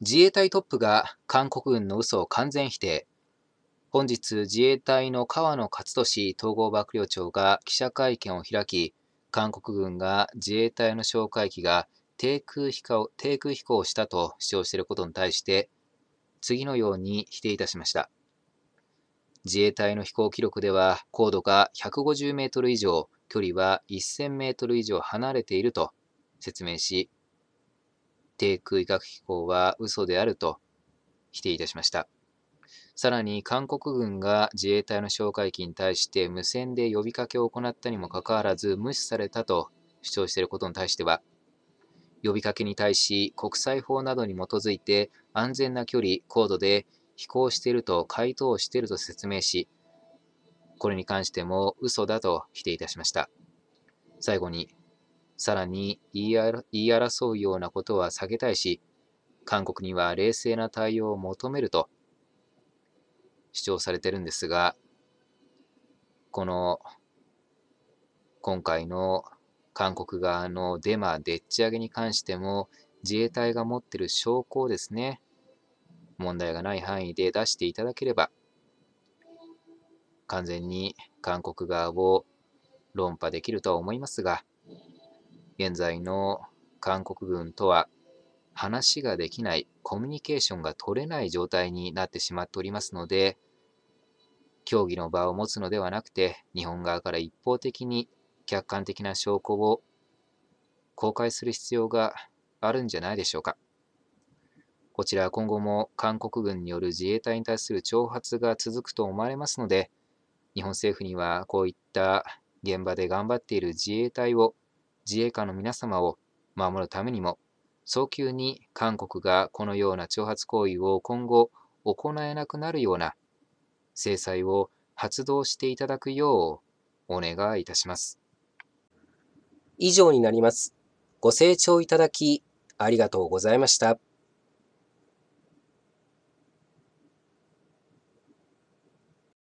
自衛隊トップが韓国軍の嘘を完全否定。本日、自衛隊の河野克俊統合幕僚長が記者会見を開き、韓国軍が自衛隊の哨戒機が低空飛行低空飛行したと主張していることに対して、次のように否定いたしました。自衛隊の飛行記録では、高度が150メートル以上、距離は1000メートル以上離れていると説明し、低空医学飛行は嘘であると否定いたしました。さらに韓国軍が自衛隊の哨戒機に対して無線で呼びかけを行ったにもかかわらず無視されたと主張していることに対しては、呼びかけに対し国際法などに基づいて安全な距離、高度で飛行していると回答をしていると説明し、これに関しても嘘だと否定いたしました。最後に、さらに言い争うようなことは避けたいし、韓国には冷静な対応を求めると主張されてるんですが、この今回の韓国側のデマでっち上げに関しても自衛隊が持ってる証拠をですね、問題がない範囲で出していただければ、完全に韓国側を論破できるとは思いますが、現在の韓国軍とは話ができない、コミュニケーションが取れない状態になってしまっておりますので、協議の場を持つのではなくて、日本側から一方的に客観的な証拠を公開する必要があるんじゃないでしょうか。こちらは今後も韓国軍による自衛隊に対する挑発が続くと思われますので、日本政府にはこういった現場で頑張っている自衛隊を自衛官の皆様を守るためにも、早急に韓国がこのような挑発行為を今後行えなくなるような制裁を発動していただくようお願いいたします。以上になります。ご清聴いただきありがとうございました。